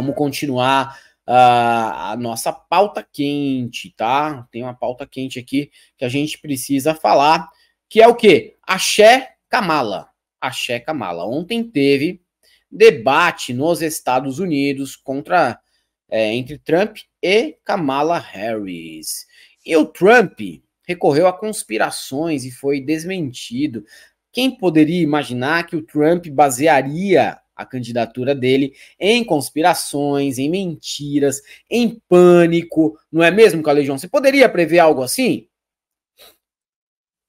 Vamos continuar uh, a nossa pauta quente, tá? Tem uma pauta quente aqui que a gente precisa falar, que é o quê? Axé Kamala. Axé Kamala. Ontem teve debate nos Estados Unidos contra é, entre Trump e Kamala Harris. E o Trump recorreu a conspirações e foi desmentido. Quem poderia imaginar que o Trump basearia a candidatura dele em conspirações, em mentiras, em pânico, não é mesmo, Calejão? Você poderia prever algo assim?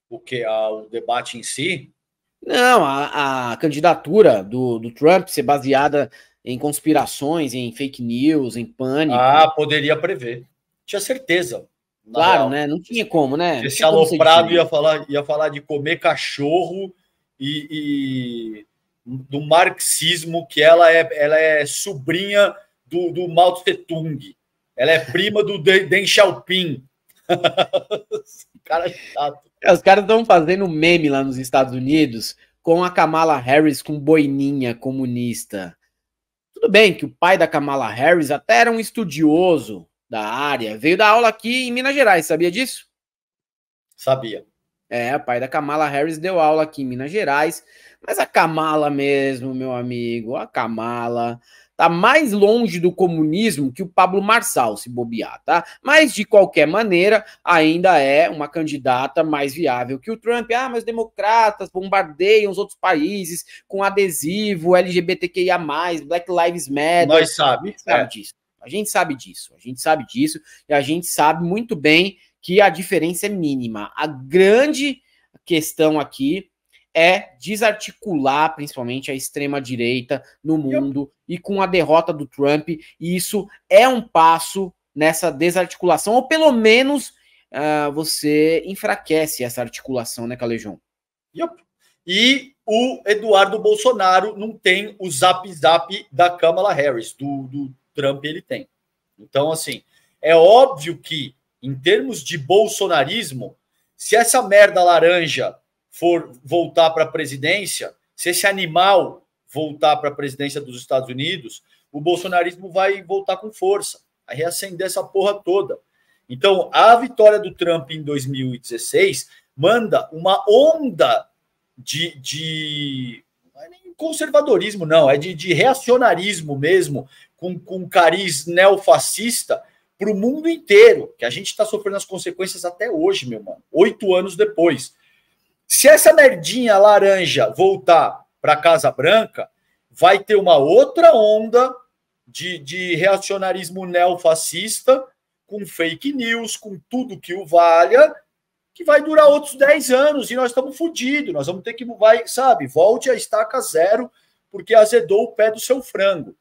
O que? Ah, o debate em si? Não, a, a candidatura do, do Trump ser baseada em conspirações, em fake news, em pânico. Ah, poderia prever. Tinha certeza. Claro, real. né? Não tinha como, né? Esse aloprado ia falar, ia falar de comer cachorro e, e do marxismo, que ela é, ela é sobrinha do, do Mao Tse Tung, ela é prima do Deng Xiaoping. cara chato. É, os caras estão fazendo meme lá nos Estados Unidos com a Kamala Harris com boininha comunista. Tudo bem que o pai da Kamala Harris até era um estudioso da área, veio dar aula aqui em Minas Gerais, sabia disso? Sabia. É, o pai da Kamala Harris deu aula aqui em Minas Gerais. Mas a Kamala mesmo, meu amigo, a Kamala tá mais longe do comunismo que o Pablo Marçal, se bobear, tá? Mas, de qualquer maneira, ainda é uma candidata mais viável que o Trump. Ah, mas democratas bombardeiam os outros países com adesivo LGBTQIA+, Black Lives Matter. Nós sabe. sabe é. disso. A gente sabe disso, a gente sabe disso, e a gente sabe muito bem que a diferença é mínima. A grande questão aqui é desarticular principalmente a extrema direita no mundo e com a derrota do Trump, e isso é um passo nessa desarticulação, ou pelo menos uh, você enfraquece essa articulação, né, Calejão? Yep. E o Eduardo Bolsonaro não tem o zap zap da Kamala Harris, do, do Trump ele tem. Então, assim, é óbvio que, em termos de bolsonarismo, se essa merda laranja for voltar para a presidência, se esse animal voltar para a presidência dos Estados Unidos, o bolsonarismo vai voltar com força, a reacender essa porra toda. Então, a vitória do Trump em 2016 manda uma onda de, de é conservadorismo, não, é de, de, reacionarismo mesmo, com, com cariz neofascista para o mundo inteiro, que a gente está sofrendo as consequências até hoje, meu mano, oito anos depois. Se essa merdinha laranja voltar para Casa Branca, vai ter uma outra onda de, de reacionarismo neofascista, com fake news, com tudo que o valha, que vai durar outros 10 anos e nós estamos fodidos. Nós vamos ter que, vai, sabe, volte a estaca zero, porque azedou o pé do seu frango.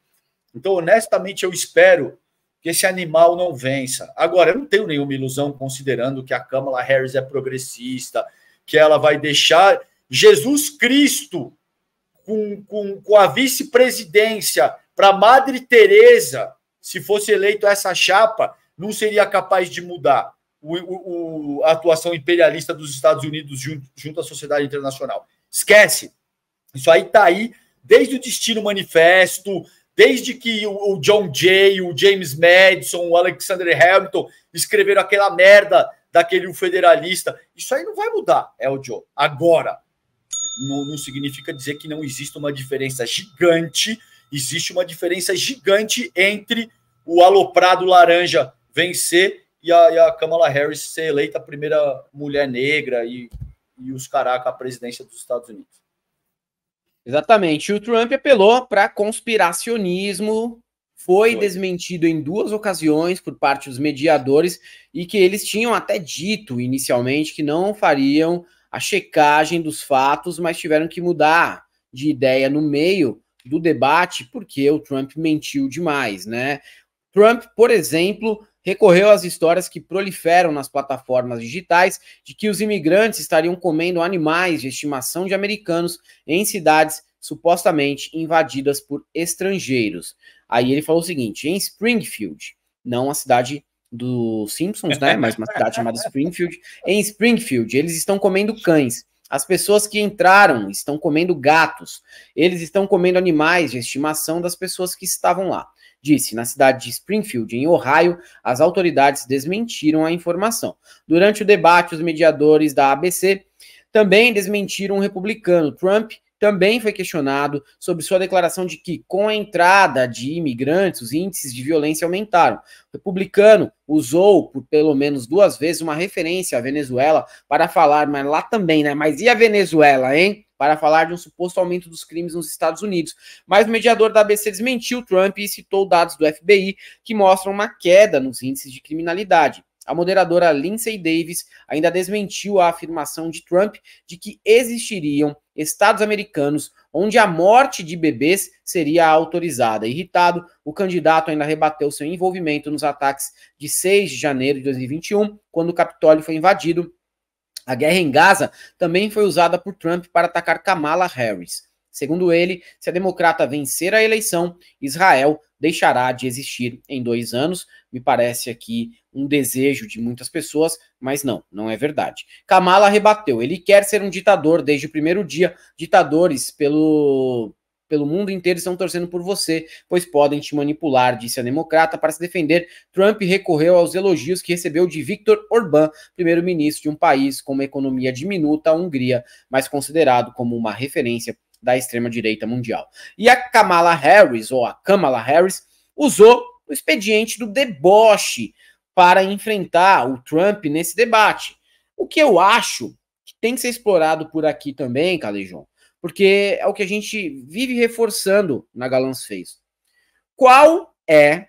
Então, honestamente, eu espero que esse animal não vença. Agora, eu não tenho nenhuma ilusão, considerando que a Kamala Harris é progressista, que ela vai deixar. Jesus Cristo com, com, com a vice-presidência para Madre Teresa, se fosse eleito essa chapa, não seria capaz de mudar o, o, a atuação imperialista dos Estados Unidos junto, junto à sociedade internacional. Esquece. Isso aí está aí desde o Destino Manifesto, desde que o, John Jay, o James Madison, o Alexander Hamilton escreveram aquela merda daquele federalista. Isso aí não vai mudar, é o Joe. Agora, não, não significa dizer que não existe uma diferença gigante. Existe uma diferença gigante entre o aloprado laranja vencer e a, e a Kamala Harris ser eleita a primeira mulher negra e, e os caraca a presidência dos Estados Unidos. Exatamente. O Trump apelou para conspiracionismo foi, foi desmentido em duas ocasiões por parte dos mediadores e que eles tinham até dito inicialmente que não fariam a checagem dos fatos, mas tiveram que mudar de ideia no meio do debate porque o Trump mentiu demais, né? Trump, por exemplo, recorreu às histórias que proliferam nas plataformas digitais de que os imigrantes estariam comendo animais de estimação de americanos em cidades supostamente invadidas por estrangeiros. Aí ele falou o seguinte: em Springfield, não a cidade dos Simpsons, né? Mas uma cidade chamada Springfield. Em Springfield, eles estão comendo cães. As pessoas que entraram estão comendo gatos. Eles estão comendo animais de estimação das pessoas que estavam lá. Disse, na cidade de Springfield, em Ohio, as autoridades desmentiram a informação. Durante o debate, os mediadores da ABC também desmentiram o republicano, Trump, também foi questionado sobre sua declaração de que, com a entrada de imigrantes, os índices de violência aumentaram. O republicano usou por pelo menos duas vezes uma referência à Venezuela para falar, mas lá também, né? Mas e a Venezuela, hein? Para falar de um suposto aumento dos crimes nos Estados Unidos. Mas o mediador da ABC desmentiu Trump e citou dados do FBI que mostram uma queda nos índices de criminalidade. A moderadora Lindsay Davis ainda desmentiu a afirmação de Trump de que existiriam estados americanos onde a morte de bebês seria autorizada. Irritado, o candidato ainda rebateu seu envolvimento nos ataques de 6 de janeiro de 2021, quando o Capitólio foi invadido. A guerra em Gaza também foi usada por Trump para atacar Kamala Harris. Segundo ele, se a democrata vencer a eleição, Israel deixará de existir em dois anos. Me parece aqui um desejo de muitas pessoas, mas não, não é verdade. Kamala rebateu, ele quer ser um ditador desde o primeiro dia. Ditadores pelo, pelo mundo inteiro estão torcendo por você, pois podem te manipular, disse a democrata. Para se defender, Trump recorreu aos elogios que recebeu de Viktor Orbán, primeiro-ministro de um país com uma economia diminuta, a Hungria, mas considerado como uma referência da extrema-direita mundial. E a Kamala Harris, ou a Kamala Harris, usou o expediente do deboche para enfrentar o Trump nesse debate. O que eu acho que tem que ser explorado por aqui também, Calejon, porque é o que a gente vive reforçando na Galãs Face. Qual é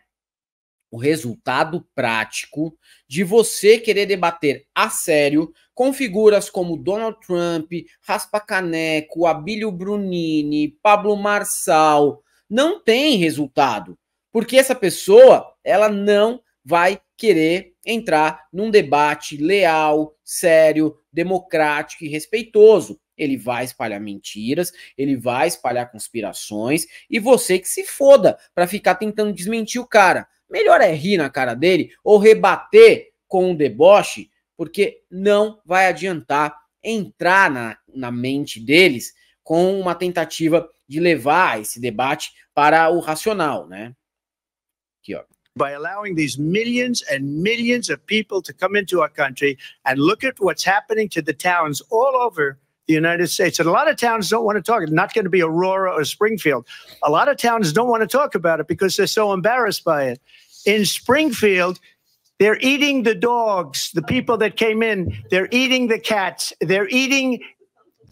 o resultado prático de você querer debater a sério com figuras como Donald Trump, Raspa Caneco, Abílio Brunini, Pablo Marçal. Não tem resultado, porque essa pessoa ela não vai querer entrar num debate leal, sério, democrático e respeitoso. Ele vai espalhar mentiras, ele vai espalhar conspirações e você que se foda para ficar tentando desmentir o cara. Melhor é rir na cara dele ou rebater com um deboche, porque não vai adiantar entrar na, na mente deles com uma tentativa de levar esse debate para o racional, né? Aqui, ó. by allowing these millions and millions of people to come into our country and look at what's happening to the towns all over the United States. And a lot of towns don't want to talk. It's not going to be Aurora or Springfield. A lot of towns don't want to talk about it because they're so embarrassed by it. In Springfield, they're eating the dogs, the people that came in. They're eating the cats. They're eating,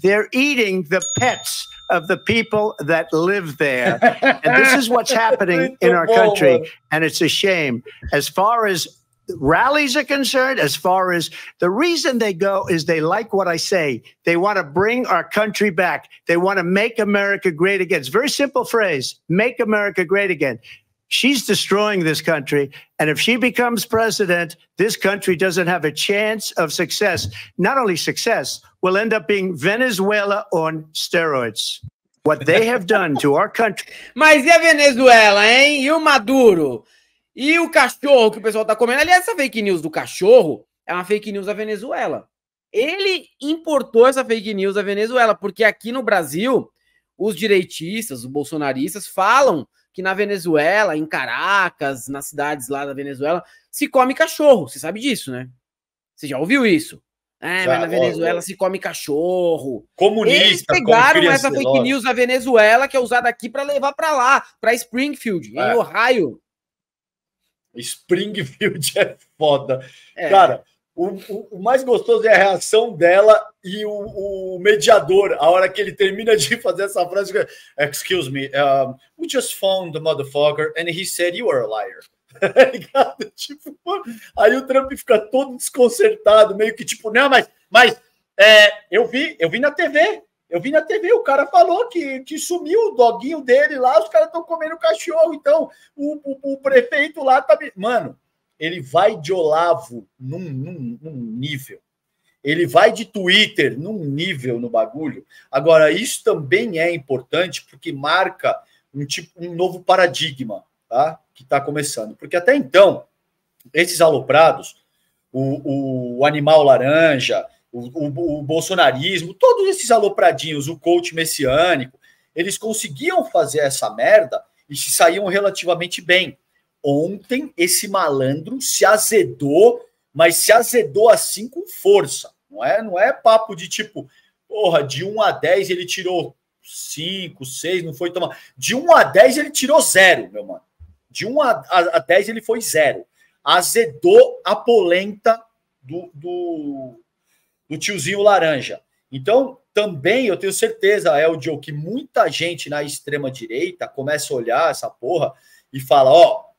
they're eating the pets of the people that live there. and this is what's happening in our country. And it's a shame. As far as rallies are concerned, as far as the reason they go is they like what I say. They want to bring our country back. They want to make America great again. It's a very simple phrase make America great again. She's destroying this country. And if she becomes president, this country doesn't have a chance of success. Not only success, will end up being Venezuela on steroids. What they have done to our country. Mas e a Venezuela, hein? E o Maduro? E o cachorro que o pessoal tá comendo? Aliás, essa fake news do cachorro é uma fake news da Venezuela. Ele importou essa fake news da Venezuela, porque aqui no Brasil, os direitistas, os bolsonaristas falam que na Venezuela, em Caracas, nas cidades lá da Venezuela, se come cachorro. Você sabe disso, né? Você já ouviu isso? É, já, mas na Venezuela ó, se come cachorro. Comunista, Eles pegaram essa fake news da Venezuela que é usada aqui para levar para lá, para Springfield, é. em Ohio. Springfield é foda. É. Cara, o, o, mais gostoso é a reação dela e o, o, mediador, a hora que ele termina de fazer essa frase. Excuse me, um, we just found the motherfucker and he said you are a liar. Tá tipo, aí o Trump fica todo desconcertado, meio que tipo, não, mas, mas é, eu vi, eu vi na TV, eu vi na TV, o cara falou que, que sumiu o doguinho dele lá, os caras estão comendo cachorro, então o, o, o prefeito lá tá. Mano, ele vai de Olavo num, num, num nível. Ele vai de Twitter num nível no bagulho. Agora, isso também é importante porque marca um, tipo, um novo paradigma tá? que está começando. Porque até então, esses aloprados, o, o animal laranja, o, o, o, bolsonarismo, todos esses alopradinhos, o coach messiânico, eles conseguiam fazer essa merda e se saíam relativamente bem ontem esse malandro se azedou, mas se azedou assim com força. Não é, não é papo de tipo, porra, de 1 a 10 ele tirou 5, 6, não foi tomar. De 1 a 10 ele tirou zero, meu mano. De 1 a, a, a 10 ele foi zero. Azedou a polenta do, do, do tiozinho laranja. Então, também eu tenho certeza, Eldio, que muita gente na extrema direita começa a olhar essa porra e fala: ó,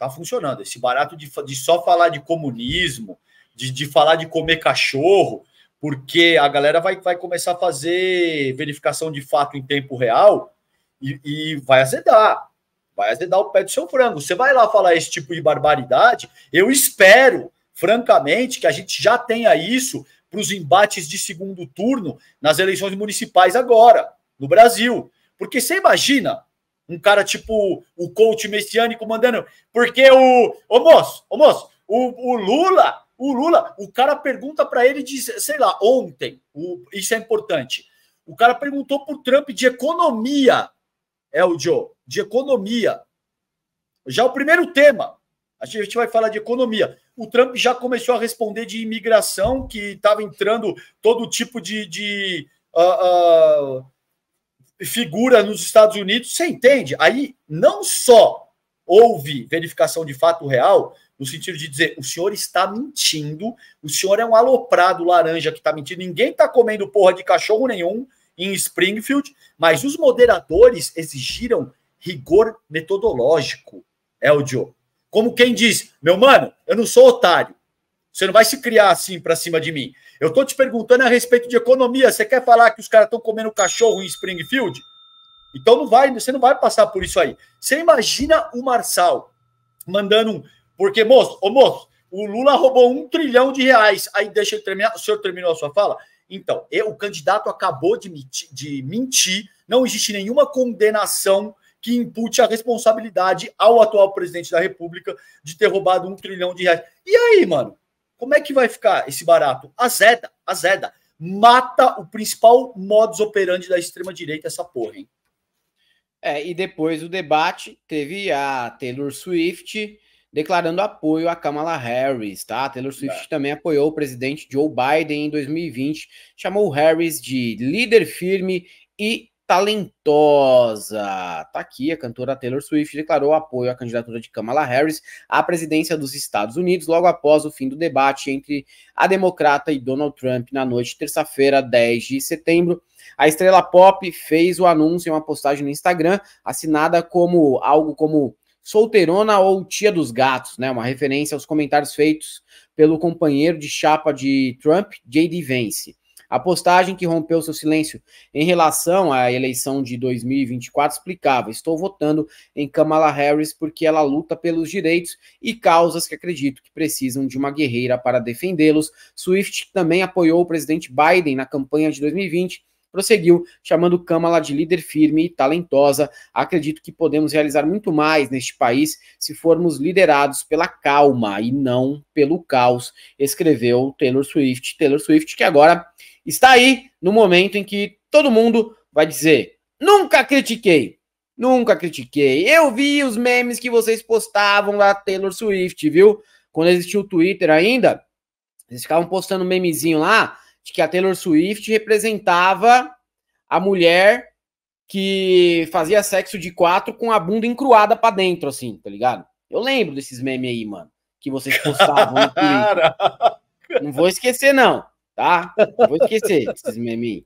tá funcionando. Esse barato de, de só falar de comunismo, de, de falar de comer cachorro, porque a galera vai, vai começar a fazer verificação de fato em tempo real e, e vai azedar. Vai azedar o pé do seu frango. Você vai lá falar esse tipo de barbaridade, eu espero, francamente, que a gente já tenha isso para os embates de segundo turno nas eleições municipais agora, no Brasil. Porque você imagina um cara tipo o coach messiânico mandando. Porque o. Ô moço, ô moço, o, o Lula, o Lula, o cara pergunta para ele de, sei lá, ontem, o, isso é importante. O cara perguntou pro Trump de economia, é o Joe, de economia. Já o primeiro tema, a gente vai falar de economia. O Trump já começou a responder de imigração, que estava entrando todo tipo de, de uh, uh, figura nos Estados Unidos, você entende? Aí não só houve verificação de fato real, no sentido de dizer o senhor está mentindo, o senhor é um aloprado laranja que está mentindo, ninguém está comendo porra de cachorro nenhum em Springfield, mas os moderadores exigiram rigor metodológico, Eldio. É Como quem diz, meu mano, eu não sou otário, você não vai se criar assim para cima de mim. Eu estou te perguntando a respeito de economia. Você quer falar que os caras estão comendo cachorro em Springfield? Então não vai, você não vai passar por isso aí. Você imagina o Marçal mandando um. Porque, moço, ô moço, o Lula roubou um trilhão de reais. Aí deixa ele terminar. O senhor terminou a sua fala? Então, eu, o candidato acabou de mentir, de mentir. Não existe nenhuma condenação que impute a responsabilidade ao atual presidente da República de ter roubado um trilhão de reais. E aí, mano? Como é que vai ficar esse barato? Azeda, azeda. Mata o principal modus operandi da extrema-direita, essa porra, hein? É, e depois o debate teve a Taylor Swift declarando apoio a Kamala Harris, tá? A Taylor Swift é. também apoiou o presidente Joe Biden em 2020, chamou Harris de líder firme e talentosa. Tá aqui, a cantora Taylor Swift declarou apoio à candidatura de Kamala Harris à presidência dos Estados Unidos logo após o fim do debate entre a democrata e Donald Trump na noite de terça-feira, 10 de setembro. A estrela pop fez o anúncio em uma postagem no Instagram, assinada como algo como solteirona ou tia dos gatos, né? Uma referência aos comentários feitos pelo companheiro de chapa de Trump, J.D. Vance. A postagem que rompeu seu silêncio em relação à eleição de 2024 explicava: Estou votando em Kamala Harris porque ela luta pelos direitos e causas que acredito que precisam de uma guerreira para defendê-los. Swift também apoiou o presidente Biden na campanha de 2020 prosseguiu, chamando Kamala de líder firme e talentosa. Acredito que podemos realizar muito mais neste país se formos liderados pela calma e não pelo caos, escreveu Taylor Swift. Taylor Swift, que agora está aí no momento em que todo mundo vai dizer: nunca critiquei, nunca critiquei. Eu vi os memes que vocês postavam da Taylor Swift, viu? Quando existiu o Twitter ainda, eles ficavam postando um memezinho lá de que a Taylor Swift representava a mulher que fazia sexo de quatro com a bunda encruada para dentro, assim, tá ligado? Eu lembro desses memes aí, mano, que vocês postavam no Não vou esquecer, não tá? vou esquecer esses memes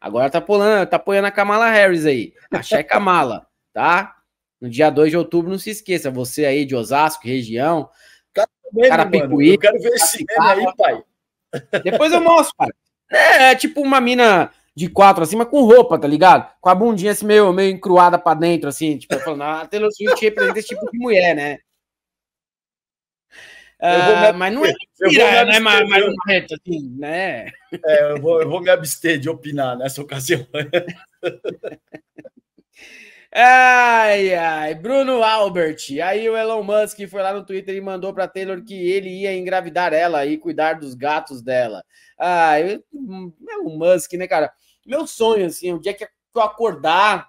Agora tá pulando, tá apoiando a Kamala Harris aí. Achei Kamala, tá? No dia 2 de outubro, não se esqueça, você aí de Osasco, região. Tá cara Carapicuí. Eu quero ver esse aí, pai. Depois eu mostro, pai. É, é tipo uma mina de quatro acima com roupa, tá ligado? Com a bundinha assim meio, meio encruada pra dentro, assim, tipo, falando, a ah, Taylor Swift representa esse tipo de mulher, né? Ah, mas não é mentira, né, Assim, né? É, eu vou, eu vou me abster de opinar nessa ocasião. Ai, ai, Bruno Albert. Aí o Elon Musk foi lá no Twitter e mandou para Taylor que ele ia engravidar ela e cuidar dos gatos dela. Ai, Elon é Musk, né, cara? Meu sonho, assim, o dia que eu acordar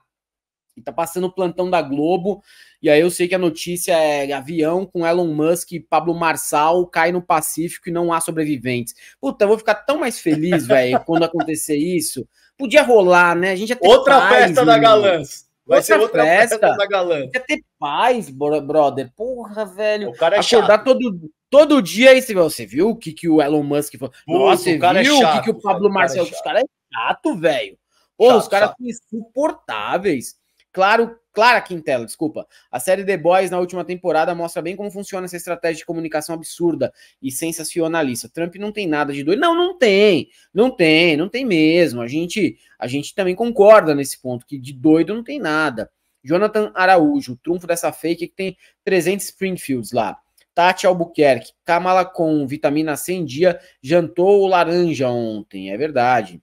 e tá passando o plantão da Globo. E aí eu sei que a notícia é avião com Elon Musk e Pablo Marçal cai no Pacífico e não há sobreviventes. Puta, eu vou ficar tão mais feliz, velho, quando acontecer isso. Podia rolar, né? A gente Outra paz, festa da Galãs. Vai outra ser outra festa, festa da galã. Quer ter paz, brother. Porra, velho. O cara é Acordar chato. todo, todo dia aí, você viu o que, que o Elon Musk falou? Nossa, Nossa você é viu é chato, o que, que o Pablo é Marcelo... Cara é chato. os caras é chato, velho. os caras são insuportáveis claro, clara Quintela, desculpa. A série The Boys na última temporada mostra bem como funciona essa estratégia de comunicação absurda e sensacionalista. Trump não tem nada de doido. Não, não tem. Não tem, não tem mesmo. A gente, a gente também concorda nesse ponto que de doido não tem nada. Jonathan Araújo, o trunfo dessa fake que tem 300 Springfields lá. Tati Albuquerque, Kamala com vitamina C em dia, jantou laranja ontem, é verdade.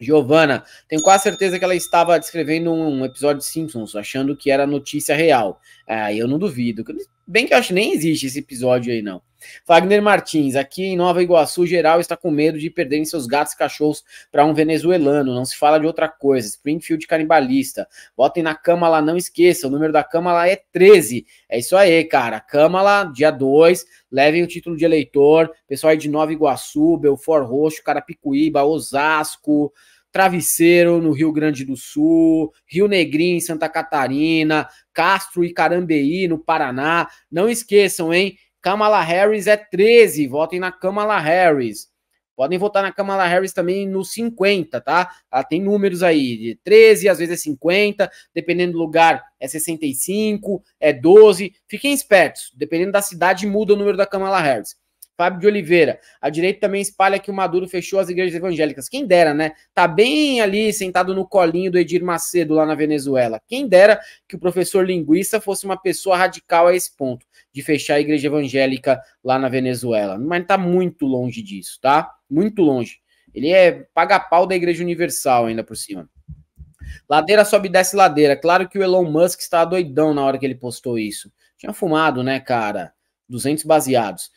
Giovana, tenho quase certeza que ela estava descrevendo um episódio de Simpsons, achando que era notícia real. Ah, eu não duvido. Bem que eu acho que nem existe esse episódio aí, não. Wagner Martins, aqui em Nova Iguaçu, geral está com medo de perderem seus gatos e cachorros para um venezuelano. Não se fala de outra coisa. Springfield canibalista. Botem na cama lá, não esqueça. O número da cama lá é 13. É isso aí, cara. Cama lá, dia 2. Levem o título de eleitor. Pessoal aí de Nova Iguaçu, Belfort Roxo, Carapicuíba, Osasco. Travesseiro no Rio Grande do Sul, Rio Negrinho em Santa Catarina, Castro e Carambeí no Paraná. Não esqueçam, hein? Kamala Harris é 13. Votem na Kamala Harris. Podem votar na Kamala Harris também no 50, tá? Ela tem números aí de 13, às vezes é 50, dependendo do lugar é 65, é 12. Fiquem espertos, dependendo da cidade muda o número da Kamala Harris. Fábio de Oliveira. A direita também espalha que o Maduro fechou as igrejas evangélicas. Quem dera, né? Tá bem ali sentado no colinho do Edir Macedo lá na Venezuela. Quem dera que o professor linguista fosse uma pessoa radical a esse ponto de fechar a igreja evangélica lá na Venezuela. Mas tá muito longe disso, tá? Muito longe. Ele é paga-pau da Igreja Universal ainda por cima. Ladeira sobe e desce ladeira. Claro que o Elon Musk está doidão na hora que ele postou isso. Tinha fumado, né, cara? 200 baseados.